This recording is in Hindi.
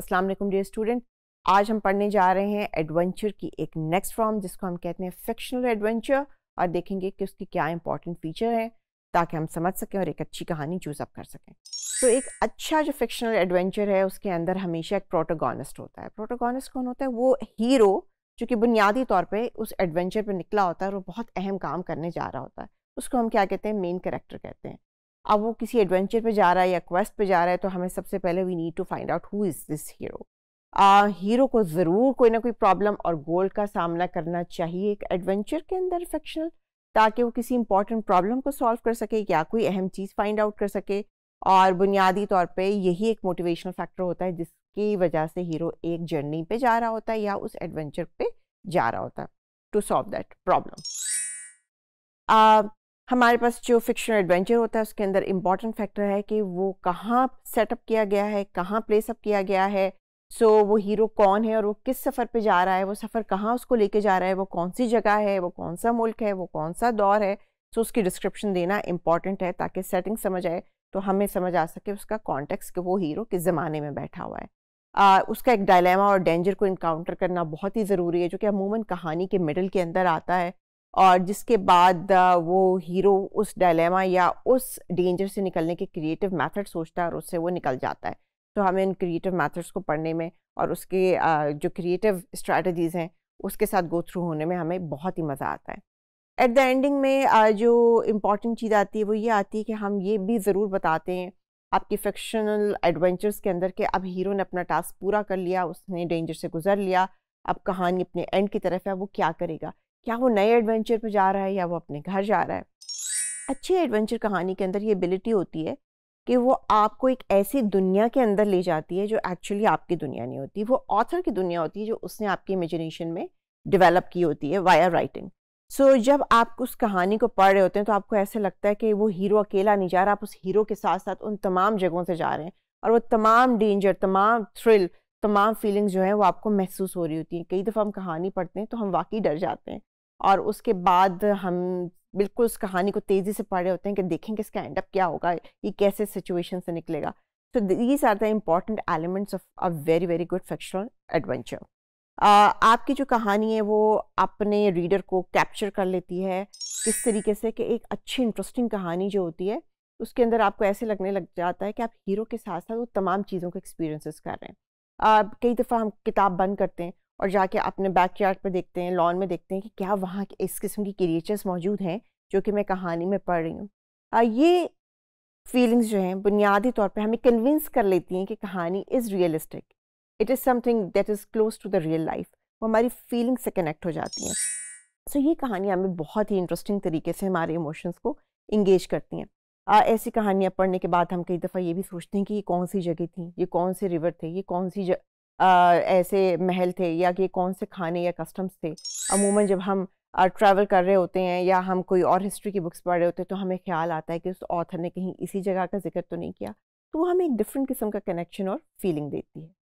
अस्सलाम वालेकुम डियर स्टूडेंट आज हम पढ़ने जा रहे हैं एडवेंचर की एक नेक्स्ट फॉर्म जिसको हम कहते हैं फिक्शनल एडवेंचर और देखेंगे कि उसकी क्या इंपॉर्टेंट फीचर है ताकि हम समझ सकें और एक अच्छी कहानी चूज़अप कर सकें तो एक अच्छा जो फिक्शनल एडवेंचर है उसके अंदर हमेशा एक प्रोटोगोनिस्ट होता है प्रोटोगोनिस्ट कौन होता है वो हीरो जो कि बुनियादी तौर पर उस एडवेंचर पर निकला होता है और वो बहुत अहम काम करने जा रहा होता है उसको हम क्या कहते हैं मेन करेक्टर कहते हैं अब वो किसी एडवेंचर पे जा रहा है या क्वेस्ट पे जा रहा है तो हमें सबसे पहले we need to find out who is this hero hero को ज़रूर कोई ना कोई प्रॉब्लम और गोल का सामना करना चाहिए एक एडवेंचर के अंदर फिक्शनल ताकि वो किसी इंपॉर्टेंट प्रॉब्लम को सॉल्व कर सके या कोई अहम चीज़ फाइंड आउट कर सके और बुनियादी तौर पर यही एक मोटिवेशनल फैक्टर होता है जिसकी वजह से हीरो एक जर्नी पे जा रहा होता है या उस एडवेंचर पे जा रहा होता है टू सॉल्व दैट प्रॉब्लम हमारे पास जो फिक्शन एडवेंचर होता है उसके अंदर इम्पॉर्टेंट फैक्टर है कि वो कहाँ सेटअप किया गया है कहाँ प्लेसअप किया गया है सो so, वो हीरो कौन है और वो किस सफ़र पे जा रहा है वो सफ़र कहाँ उसको लेके जा रहा है वो कौन सी जगह है वो कौन सा मुल्क है वो कौन सा दौर है सो so, उसकी डिस्क्रिप्शन देना इम्पॉर्टेंट है ताकि सेटिंग समझ आए तो हमें समझ आ सके उसका कॉन्टेक्स्ट कि वो हीरो किस ज़माने में बैठा हुआ है आ, उसका एक डायलेमा और डेंजर को इनकाउंटर करना बहुत ही ज़रूरी है जो कि अमूमन कहानी के मिडल के अंदर आता है और जिसके बाद वो हीरो उस डायलेमा या उस डेंजर से निकलने के क्रिएटिव मेथड सोचता है और उससे वो निकल जाता है तो हमें इन क्रिएटिव मेथड्स को पढ़ने में और उसके जो क्रिएटिव स्ट्रेटजीज़ हैं उसके साथ गो थ्रू होने में हमें बहुत ही मज़ा आता है एट द एंडिंग में जो इम्पॉर्टेंट चीज़ आती है वो ये आती है कि हम ये भी ज़रूर बताते हैं आपकी फिक्शनल एडवेंचर्स के अंदर के अब हीरो ने अपना टास्क पूरा कर लिया उसने डेंजर से गुजर लिया अब कहानी अपने एंड की तरफ है वो क्या करेगा क्या वो नए एडवेंचर पर जा रहा है या वो अपने घर जा रहा है अच्छी एडवेंचर कहानी के अंदर ये एबिलिटी होती है कि वो आपको एक ऐसी दुनिया के अंदर ले जाती है जो एक्चुअली आपकी दुनिया नहीं होती वो ऑथर की दुनिया होती है जो उसने आपकी इमेजिनेशन में डिवेलप की होती है वाया राइटिंग सो so, जब आप उस कहानी को पढ़ रहे होते हैं तो आपको ऐसे लगता है कि वो हीरो अकेला नहीं जा रहा आप उस हीरो के साथ साथ उन तमाम जगहों से जा रहे हैं और वो तमाम डेंजर तमाम थ्रिल तमाम फीलिंग्स जो हैं वो आपको महसूस हो रही होती हैं कई दफ़ा हम कहानी पढ़ते हैं तो हम वाकई डर जाते हैं और उसके बाद हम बिल्कुल उस कहानी को तेज़ी से पढ़ रहे होते हैं कि देखेंगे इसका एंड अप क्या होगा ये कैसे सिचुएशन से निकलेगा so these are the important elements of a very very good fictional adventure आपकी जो कहानी है वो अपने रीडर को कैप्चर कर लेती है किस तरीके से कि एक अच्छी इंटरेस्टिंग कहानी जो होती है उसके अंदर आपको ऐसे लगने लग जाता है कि आप हीरो के साथ साथ वो तमाम चीज़ों को एक्सपीरियंसेस कर रहे हैं कई दफ़ा हम किताब बंद करते हैं और जाके अपने बैक यार्ड पर देखते हैं लॉन में देखते हैं कि क्या वहाँ इस किस्म की क्रिएचर्स मौजूद हैं जो कि मैं कहानी में पढ़ रही हूँ ये फीलिंग्स जो हैं बुनियादी तौर पे हमें कन्विंस कर लेती हैं कि कहानी is realistic it is something that is close to the real life वो हमारी फीलिंग से कनेक्ट हो जाती हैं सो so, ये कहानियाँ हमें बहुत ही इंटरेस्टिंग तरीके से हमारे इमोशंस को इंगेज करती हैं ऐसी कहानियाँ पढ़ने के बाद हम कई दफ़ा ये भी सोचते हैं कि ये कौन सी जगह थी ये कौन से रिवर थे ये कौन सी आ, ऐसे महल थे या कि कौन से खाने या कस्टम्स थे अमूमन जब हम ट्रैवल कर रहे होते हैं या हम कोई और हिस्ट्री की बुक्स पढ़ रहे होते हैं तो हमें ख्याल आता है कि उस ऑथर ने कहीं इसी जगह का जिक्र तो नहीं किया तो वो हमें एक डिफरेंट किस्म का कनेक्शन और फीलिंग देती है